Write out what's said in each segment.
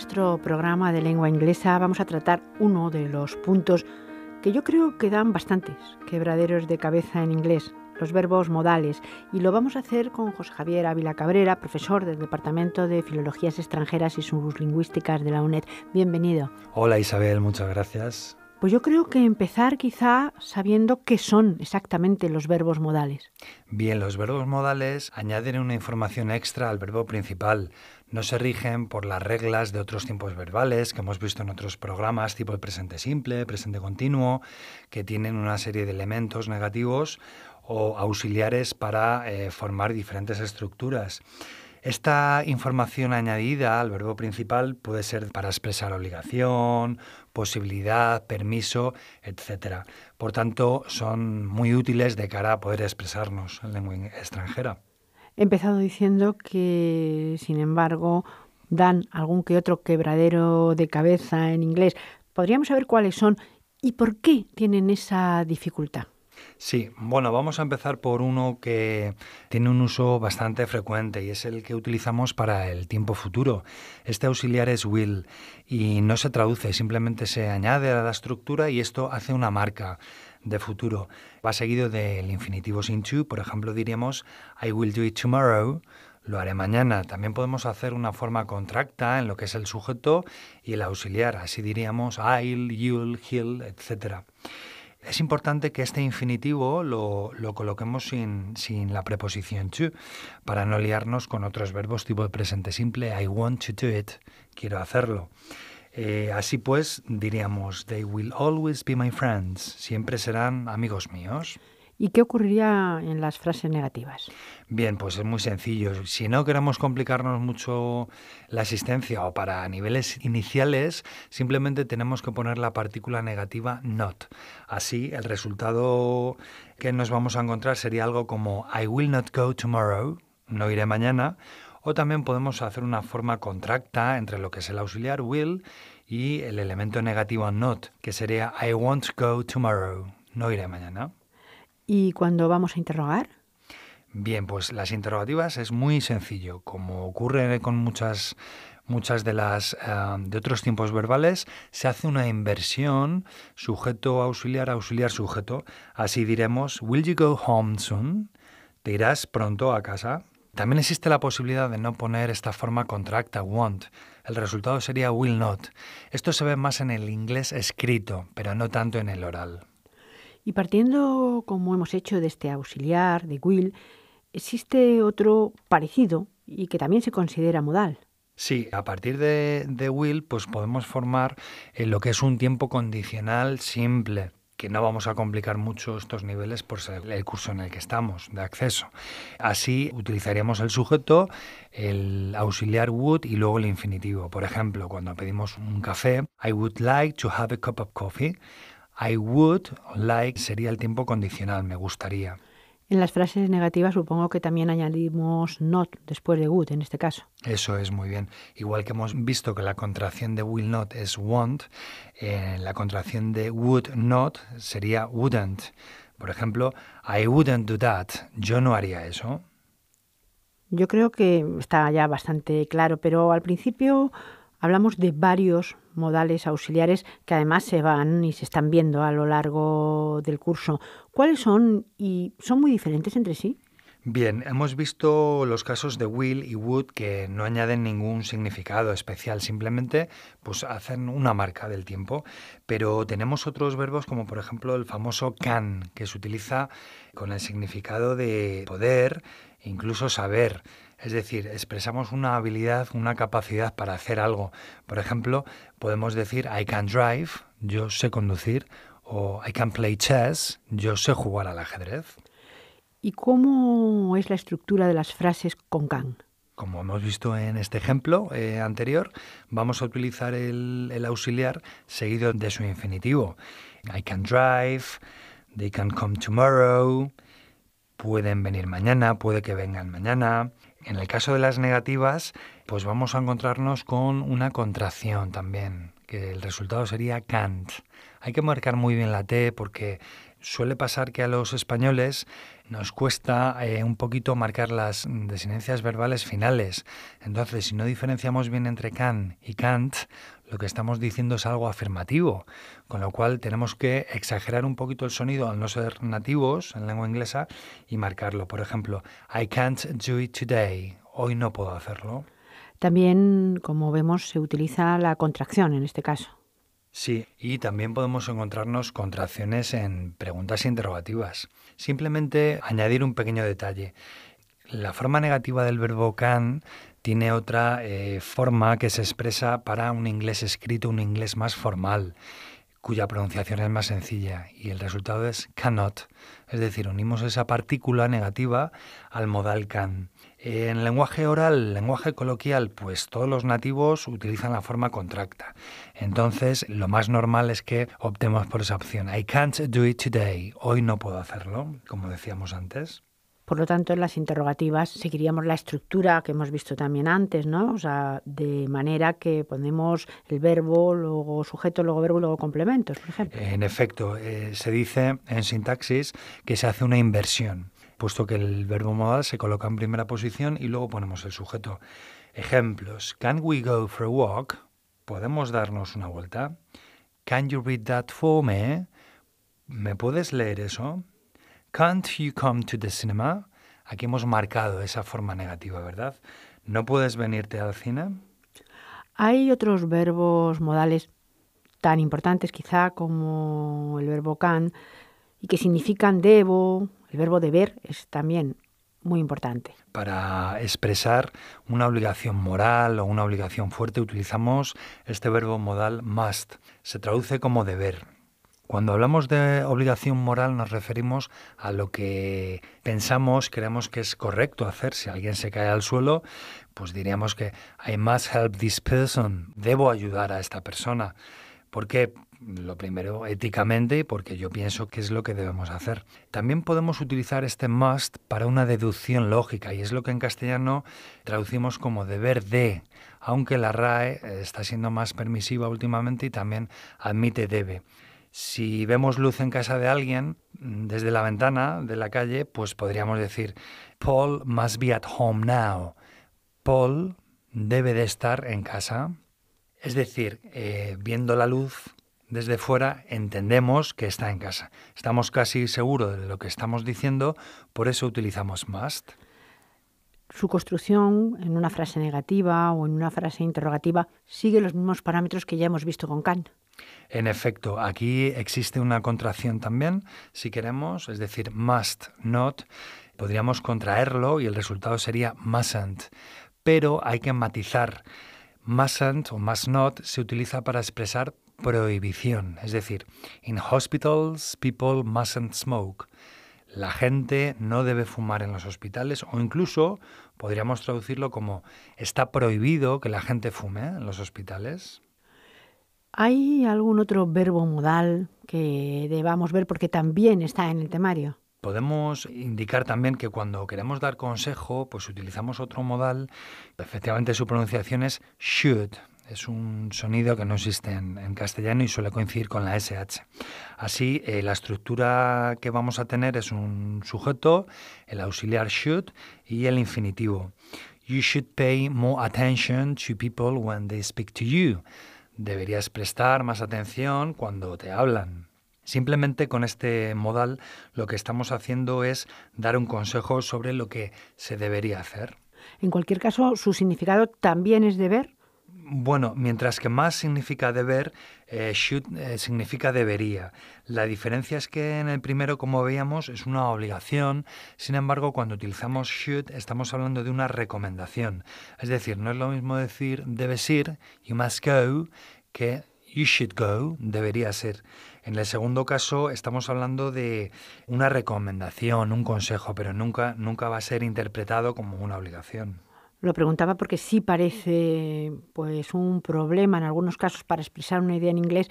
nuestro programa de lengua inglesa vamos a tratar uno de los puntos que yo creo que dan bastantes quebraderos de cabeza en inglés, los verbos modales, y lo vamos a hacer con José Javier Ávila Cabrera, profesor del Departamento de Filologías Extranjeras y Sublingüísticas de la UNED. Bienvenido. Hola Isabel, muchas gracias. Pues yo creo que empezar quizá sabiendo qué son exactamente los verbos modales. Bien, los verbos modales añaden una información extra al verbo principal. No se rigen por las reglas de otros tiempos verbales que hemos visto en otros programas, tipo el presente simple, presente continuo, que tienen una serie de elementos negativos o auxiliares para eh, formar diferentes estructuras. Esta información añadida al verbo principal puede ser para expresar obligación posibilidad, permiso, etcétera. Por tanto, son muy útiles de cara a poder expresarnos en lengua extranjera. He empezado diciendo que, sin embargo, dan algún que otro quebradero de cabeza en inglés. ¿Podríamos saber cuáles son y por qué tienen esa dificultad? Sí, bueno, vamos a empezar por uno que tiene un uso bastante frecuente y es el que utilizamos para el tiempo futuro. Este auxiliar es will y no se traduce, simplemente se añade a la estructura y esto hace una marca de futuro. Va seguido del infinitivo sin to, por ejemplo, diríamos I will do it tomorrow lo haré mañana. También podemos hacer una forma contracta en lo que es el sujeto y el auxiliar. Así diríamos I'll, you'll, he'll, etcétera es importante que este infinitivo lo, coloquemos sin, la preposición to, para no liarnos con otros verbos tipo de presente simple, I want to do it, quiero hacerlo. Eh, así pues, diríamos, they will always be my friends, siempre serán amigos míos. ¿Y qué ocurriría en las frases negativas? Bien, pues es muy sencillo. Si no queremos complicarnos mucho la existencia o para niveles iniciales, simplemente tenemos que poner la partícula negativa not. Así, el resultado que nos vamos a encontrar sería algo como I will not go tomorrow, no iré mañana, o también podemos hacer una forma contracta entre lo que es el auxiliar will y el elemento negativo not, que sería I won't go tomorrow, no iré mañana. ¿Y cuando vamos a interrogar? Bien, pues las interrogativas es muy sencillo. Como ocurre con muchas muchas de las eh, de otros tiempos verbales se hace una inversión sujeto auxiliar auxiliar sujeto así diremos will you go home soon te irás pronto a casa también existe la posibilidad de no poner esta forma contracta want. el resultado sería will not esto se ve más en el inglés escrito pero no tanto en el oral y partiendo, como hemos hecho, de este auxiliar, de Will, existe otro parecido y que también se considera modal, Sí, a partir de, Will, pues podemos formar eh, lo que es un tiempo condicional simple que no vamos a complicar mucho estos niveles por ser el curso en el que estamos de acceso. Así utilizaríamos el sujeto, el auxiliar would y luego el infinitivo. Por ejemplo, cuando pedimos un café, I would like to have a cup of coffee. I would like sería el tiempo condicional, me gustaría. En las frases negativas supongo que también añadimos not después de would en este caso. Eso es muy bien. Igual que hemos visto que la contracción de will not es want, eh, la contracción de would not sería wouldn't. Por ejemplo, I wouldn't do that. Yo no haría eso. Yo creo que está ya bastante claro, pero al principio Hablamos de varios modales auxiliares que además se van y se están viendo a lo largo del curso. ¿Cuáles son y son muy diferentes entre sí? Bien, hemos visto los casos de Will y Wood que no añaden ningún significado especial, simplemente pues hacen una marca del tiempo, pero tenemos otros verbos como por ejemplo el famoso can que se utiliza con el significado de poder, incluso saber. Es decir, expresamos una habilidad, una capacidad para hacer algo. Por ejemplo, podemos decir I can drive, yo sé conducir, o I can play chess, yo sé jugar al ajedrez. ¿Y cómo es la estructura de las frases con can? Como hemos visto en este ejemplo eh, anterior, vamos a utilizar el auxiliar seguido de su infinitivo. I can drive, they can come tomorrow, pueden venir mañana, puede que vengan mañana. En el caso de las negativas, pues vamos a encontrarnos con una contracción también, que el resultado sería can't. Hay que marcar muy bien la T porque suele pasar que a los españoles nos cuesta eh, un poquito marcar las desinencias verbales finales. Entonces, si no diferenciamos bien entre can y can't, lo que estamos diciendo es algo afirmativo, con lo cual tenemos que exagerar un poquito el sonido al no ser nativos en lengua inglesa y marcarlo. Por ejemplo, I can't do it today. Hoy no puedo hacerlo. También, como vemos, se utiliza la contracción en este caso. Sí, y también podemos encontrarnos contracciones en preguntas e interrogativas. Simplemente añadir un pequeño detalle. La forma negativa del verbo can tiene otra eh, forma que se expresa para un inglés escrito, un inglés más formal cuya pronunciación es más sencilla y el resultado es cannot, es decir, unimos esa partícula negativa al modal can. En lenguaje oral, lenguaje coloquial, pues todos los nativos utilizan la forma contracta. Entonces, lo más normal es que optemos por esa opción. I can't do it today. Hoy no puedo hacerlo, como decíamos antes. Por lo tanto, en las interrogativas seguiríamos la estructura que hemos visto también antes, ¿no? O sea, de manera que ponemos el verbo, luego sujeto, luego verbo, luego complementos, por ejemplo. En efecto, eh, se dice en sintaxis que se hace una inversión, puesto que el verbo modal se coloca en primera posición y luego ponemos el sujeto. Ejemplos. Can we go for a walk? ¿Podemos darnos una vuelta? Can you read that for me? ¿Me puedes leer eso? Can't you come to the cinema? Aquí hemos marcado esa forma negativa, ¿verdad? ¿No puedes venirte al cine? Hay otros verbos modales tan importantes quizá como el verbo can y que significan debo, el verbo deber es también muy importante. Para expresar una obligación moral o una obligación fuerte utilizamos este verbo modal must. Se traduce como deber cuando hablamos de obligación moral nos referimos a lo que pensamos, creemos que es correcto hacer. Si alguien se cae al suelo, pues diríamos que I must help this person, debo ayudar a esta persona. ¿Por qué? Lo primero, éticamente, porque yo pienso que es lo que debemos hacer. También podemos utilizar este must para una deducción lógica, y es lo que en castellano traducimos como deber de, aunque la RAE está siendo más permisiva últimamente y también admite debe. Si vemos luz en casa de alguien mm, desde la ventana de la calle, pues podríamos decir, Paul must be at home now. Paul debe de estar en casa. Es decir, eh, viendo la luz desde fuera, entendemos que está en casa. Estamos casi seguros de lo que estamos diciendo, por eso utilizamos must su construcción en una frase negativa o en una frase interrogativa sigue los mismos parámetros que ya hemos visto con Kant. En efecto, aquí existe una contracción también, si queremos, es decir, must not, podríamos contraerlo y el resultado sería mustn't, pero hay que matizar. Mustn't o must not se utiliza para expresar prohibición, es decir, in hospitals people mustn't smoke la gente no debe fumar en los hospitales o incluso podríamos traducirlo como está prohibido que la gente fume en los hospitales. ¿Hay algún otro verbo modal que debamos ver porque también está en el temario? Podemos indicar también que cuando queremos dar consejo, pues utilizamos otro modal. Efectivamente su pronunciación es should, es un sonido que no existe en, castellano y suele coincidir con la SH. Así, eh, la estructura que vamos a tener es un sujeto, el auxiliar should y el infinitivo. You should pay more attention to people when they speak to you. Deberías prestar más atención cuando te hablan. Simplemente con este modal lo que estamos haciendo es dar un consejo sobre lo que se debería hacer. En cualquier caso, su significado también es deber. Bueno, mientras que más significa deber, eh, should eh, significa debería. La diferencia es que en el primero, como veíamos, es una obligación, sin embargo, cuando utilizamos should estamos hablando de una recomendación. Es decir, no es lo mismo decir debes ir, you must go, que you should go, debería ser. En el segundo caso estamos hablando de una recomendación, un consejo, pero nunca, nunca va a ser interpretado como una obligación. Lo preguntaba porque sí parece pues un problema en algunos casos para expresar una idea en inglés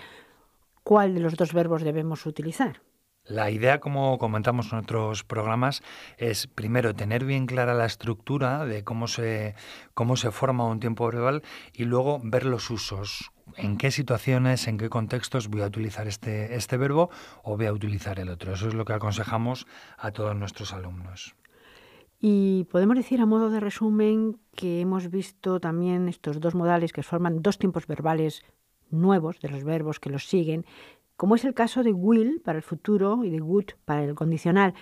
cuál de los dos verbos debemos utilizar. La idea, como comentamos en otros programas, es primero tener bien clara la estructura de cómo se, cómo se forma un tiempo verbal y luego ver los usos. En qué situaciones, en qué contextos voy a utilizar este, este verbo o voy a utilizar el otro. Eso es lo que aconsejamos a todos nuestros alumnos. Y podemos decir a modo de resumen que hemos visto también estos dos modales que forman dos tiempos verbales nuevos de los verbos que los siguen, como es el caso de will para el futuro y de would para el condicional,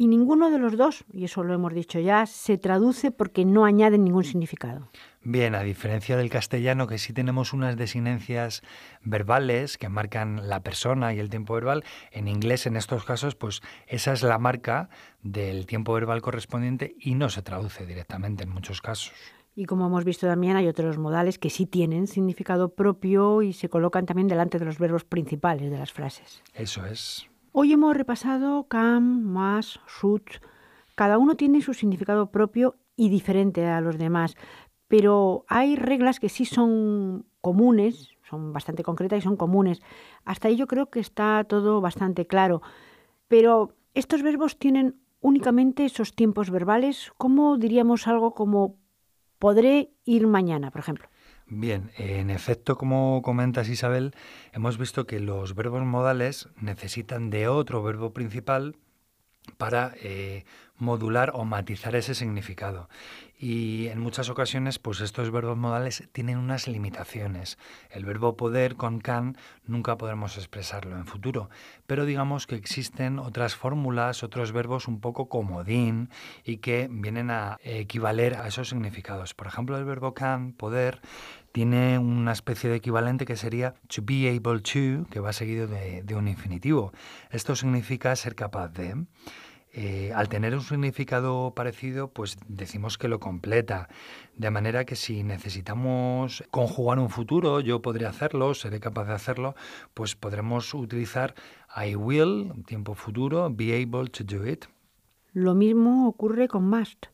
y ninguno de los dos, y eso lo hemos dicho ya, se traduce porque no añade ningún significado. Bien, a diferencia del castellano, que sí tenemos unas desinencias verbales que marcan la persona y el tiempo verbal, en inglés en estos casos, pues esa es la marca del tiempo verbal correspondiente y no se traduce directamente en muchos casos. Y como hemos visto también, hay otros modales que sí tienen significado propio y se colocan también delante de los verbos principales de las frases. Eso es. Hoy hemos repasado CAM, Mas, SUCH. Cada uno tiene su significado propio y diferente a los demás, pero hay reglas que sí son comunes, son bastante concretas y son comunes. Hasta ahí yo creo que está todo bastante claro. Pero estos verbos tienen únicamente esos tiempos verbales, ¿Cómo diríamos algo como podré ir mañana, por ejemplo. Bien, en efecto, como comentas Isabel, hemos visto que los verbos modales necesitan de otro verbo principal para eh, modular o matizar ese significado. Y en muchas ocasiones, pues estos verbos modales tienen unas limitaciones. El verbo poder con can nunca podremos expresarlo en futuro, pero digamos que existen otras fórmulas, otros verbos un poco comodín y que vienen a equivaler a esos significados. Por ejemplo, el verbo can, poder, tiene una especie de equivalente que sería to be able to, que va seguido de, de un infinitivo. Esto significa ser capaz de. Eh, al tener un significado parecido, pues decimos que lo completa. De manera que si necesitamos conjugar un futuro, yo podría hacerlo, seré capaz de hacerlo, pues podremos utilizar I will, tiempo futuro, be able to do it. Lo mismo ocurre con must.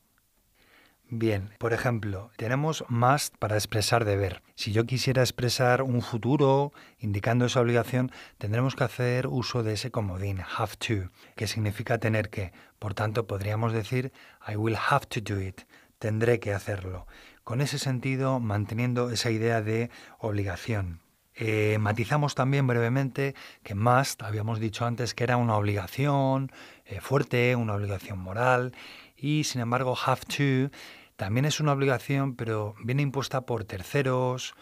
Bien, por ejemplo, tenemos must para expresar deber. Si yo quisiera expresar un futuro indicando esa obligación, tendremos que hacer uso de ese comodín, have to, que significa tener que. Por tanto, podríamos decir, I will have to do it, tendré que hacerlo. Con ese sentido, manteniendo esa idea de obligación. Eh, matizamos también brevemente que must, habíamos dicho antes que era una obligación eh, fuerte, una obligación moral, y sin embargo, have to también es una obligación, pero viene impuesta por terceros,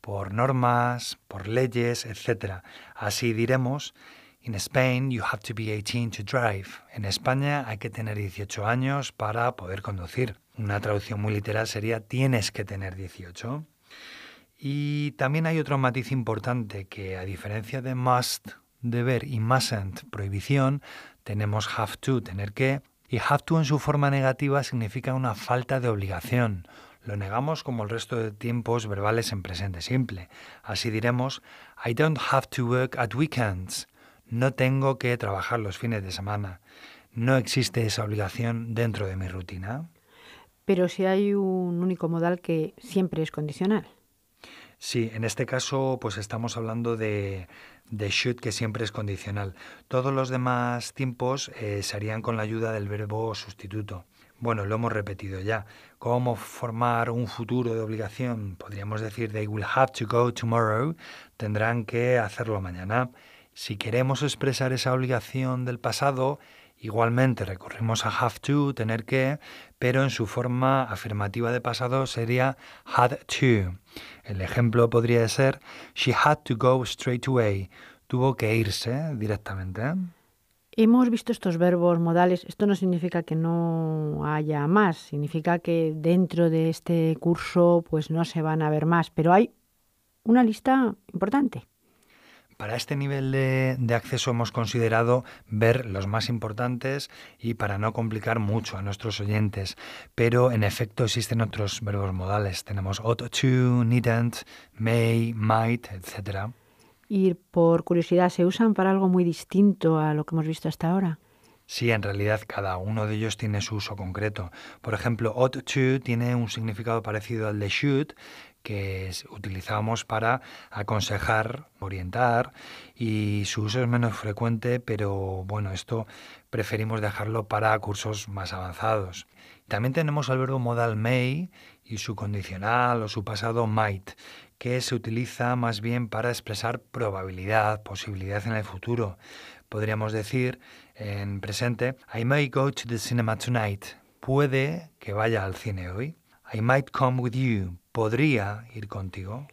por normas, por leyes, etc. Así diremos, in Spain you have to be 18 to drive. En España hay que tener 18 años para poder conducir. Una traducción muy literal sería tienes que tener 18. Y también hay otro matiz importante que a diferencia de must, deber y mustn't, prohibición, tenemos have to, tener que, y have to en su forma negativa significa una falta de obligación. Lo negamos como el resto de tiempos verbales en presente simple. Así diremos, I don't have to work at weekends. No tengo que trabajar los fines de semana. No existe esa obligación dentro de mi rutina. Pero si hay un único modal que siempre es condicional. Sí, en este caso pues estamos hablando de, de should que siempre es condicional. Todos los demás tiempos eh, se harían con la ayuda del verbo sustituto. Bueno, lo hemos repetido ya. ¿Cómo formar un futuro de obligación? Podríamos decir they will have to go tomorrow, tendrán que hacerlo mañana. Si queremos expresar esa obligación del pasado, Igualmente recurrimos a have to, tener que, pero en su forma afirmativa de pasado sería had to. El ejemplo podría ser she had to go straight away. Tuvo que irse directamente. Hemos visto estos verbos modales. Esto no significa que no haya más, significa que dentro de este curso pues no se van a ver más, pero hay una lista importante. Para este nivel de, acceso hemos considerado ver los más importantes y para no complicar mucho a nuestros oyentes, pero en efecto existen otros verbos modales. Tenemos ought to, needn't, may, might, etc. Y por curiosidad, ¿se usan para algo muy distinto a lo que hemos visto hasta ahora? Sí, en realidad cada uno de ellos tiene su uso concreto. Por ejemplo, ought to tiene un significado parecido al de should que utilizamos para aconsejar, orientar y su uso es menos frecuente, pero bueno, esto preferimos dejarlo para cursos más avanzados. También tenemos el verbo modal may y su condicional o su pasado might, que se utiliza más bien para expresar probabilidad, posibilidad en el futuro. Podríamos decir en presente, I may go to the cinema tonight. Puede que vaya al cine hoy. I might come with you. Podría ir contigo.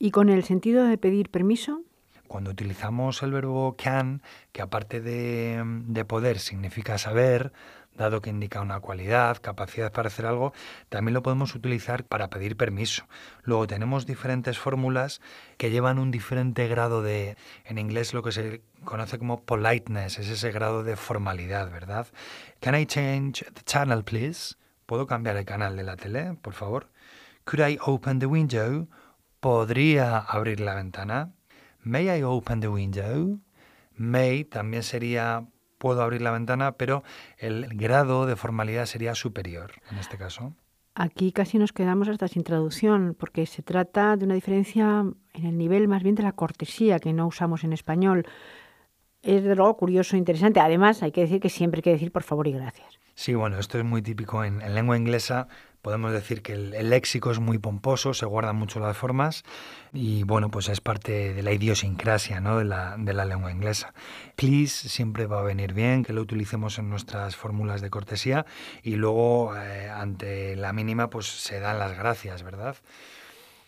¿Y con el sentido de pedir permiso? Cuando utilizamos el verbo can, que aparte de, poder significa saber, dado que indica una cualidad, capacidad para hacer algo, también lo podemos utilizar para pedir permiso. Luego tenemos diferentes fórmulas que llevan un diferente grado de, en inglés lo que se conoce como politeness, es ese grado de formalidad, ¿verdad? Can I change the channel, please? ¿Puedo cambiar el canal de la tele, por favor? Could I open the window? ¿Podría abrir la ventana? May I open the window? May también sería puedo abrir la ventana, pero el grado de formalidad sería superior en este caso. Aquí casi nos quedamos hasta sin traducción, porque se trata de una diferencia en el nivel más bien de la cortesía que no usamos en español. Es de luego curioso e interesante. Además, hay que decir que siempre hay que decir por favor y gracias. Sí, bueno, esto es muy típico en, lengua inglesa. Podemos decir que el, léxico es muy pomposo, se guardan mucho las formas y bueno, pues es parte de la idiosincrasia ¿no? de, la, lengua inglesa. Please siempre va a venir bien que lo utilicemos en nuestras fórmulas de cortesía y luego eh, ante la mínima pues se dan las gracias, ¿verdad?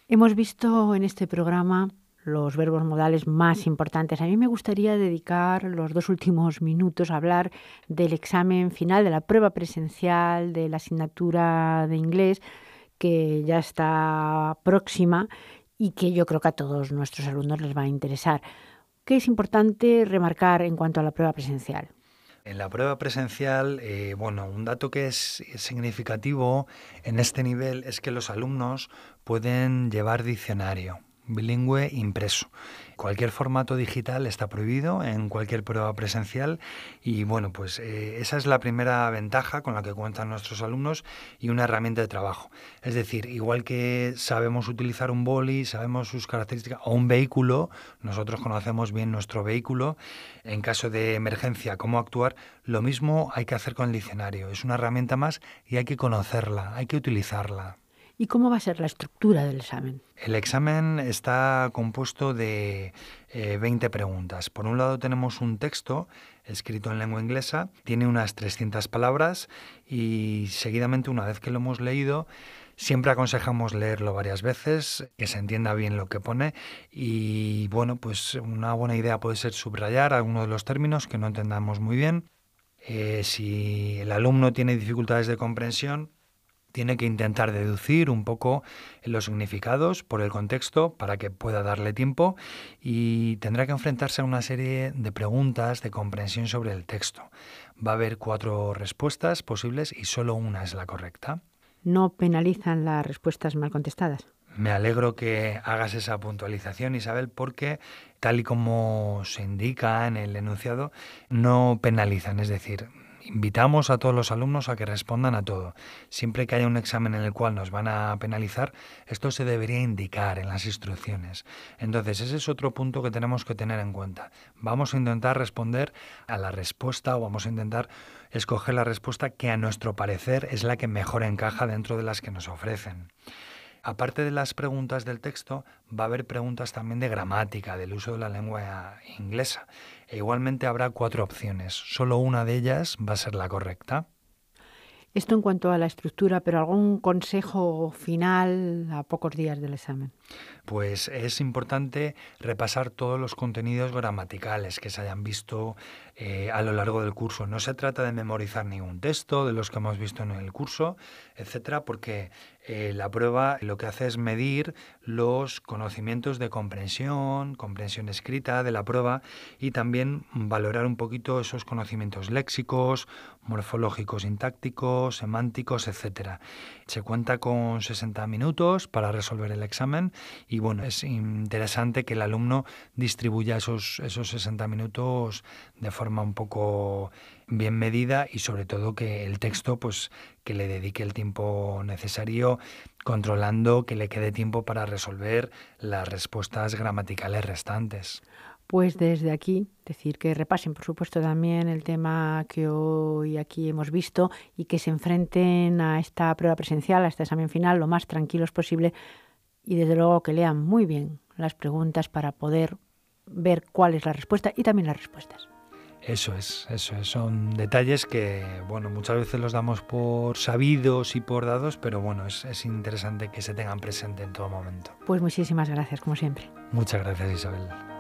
Hemos visto en este programa los verbos modales más mm. importantes. A mí me gustaría dedicar los dos últimos minutos a hablar del examen final, de la prueba presencial, de la asignatura de inglés, que ya está próxima y que yo creo que a todos nuestros alumnos les va a interesar. ¿Qué es importante remarcar en cuanto a la prueba presencial? En la prueba presencial, eh, bueno, un dato que es significativo en este nivel es que los alumnos pueden llevar diccionario bilingüe impreso. Cualquier formato digital está prohibido en cualquier prueba presencial y bueno, pues eh, esa es la primera ventaja con la que cuentan nuestros alumnos y una herramienta de trabajo. Es decir, igual que sabemos utilizar un boli, sabemos sus características o un vehículo, nosotros conocemos bien nuestro vehículo, en caso de emergencia, cómo actuar, lo mismo hay que hacer con el diccionario. Es una herramienta más y hay que conocerla, hay que utilizarla. ¿Y cómo va a ser la estructura del examen? El examen está compuesto de 20 eh, preguntas. Por un lado tenemos un texto escrito en lengua inglesa, tiene unas 300 palabras y seguidamente una vez que lo hemos leído, Siempre aconsejamos leerlo varias veces, que se entienda bien lo que pone y bueno, pues una buena idea puede ser subrayar alguno de los términos que no entendamos muy bien. Eh, si el alumno tiene dificultades de comprensión, tiene que intentar deducir un poco los significados por el contexto para que pueda darle tiempo y tendrá que enfrentarse a una serie de preguntas de comprensión sobre el texto. Va a haber cuatro respuestas posibles y solo una es la correcta. No penalizan las respuestas mal contestadas. Me alegro que hagas esa puntualización, Isabel, porque tal y como se indica en el enunciado, no penalizan, es decir, Invitamos a todos los alumnos a que respondan a todo. Siempre que haya un examen en el cual nos van a penalizar, esto se debería indicar en las instrucciones. Entonces, ese es otro punto que tenemos que tener en cuenta. Vamos a intentar responder a la respuesta o vamos a intentar escoger la respuesta que a nuestro parecer es la que mejor encaja dentro de las que nos ofrecen. Aparte de las preguntas del texto, va a haber preguntas también de gramática, del uso de la lengua inglesa. E igualmente habrá cuatro opciones. Solo una de ellas va a ser la correcta. Esto en cuanto a la estructura, pero algún consejo final a pocos días del examen. Pues es importante repasar todos los contenidos gramaticales que se hayan visto eh, a lo largo del curso. No se trata de memorizar ningún texto de los que hemos visto en el curso, etcétera, porque eh, la prueba lo que hace es medir los conocimientos de comprensión, comprensión escrita de la prueba y también valorar un poquito esos conocimientos léxicos, morfológicos, sintácticos, semánticos, etc. Se cuenta con 60 minutos para resolver el examen y bueno, es interesante que el alumno distribuya esos, esos 60 minutos de forma un poco bien medida y sobre todo que el texto pues que le dedique el tiempo necesario controlando que le quede tiempo para resolver las respuestas gramaticales restantes. Pues desde aquí, decir que repasen, por supuesto, también el tema que hoy aquí hemos visto y que se enfrenten a esta prueba presencial, a este examen final, lo más tranquilos posible y desde luego que lean muy bien las preguntas para poder ver cuál es la respuesta y también las respuestas. Eso es, eso es. Son detalles que, bueno, muchas veces los damos por sabidos y por dados, pero bueno, es, es interesante que se tengan presente en todo momento. Pues muchísimas gracias, como siempre. Muchas gracias, Isabel.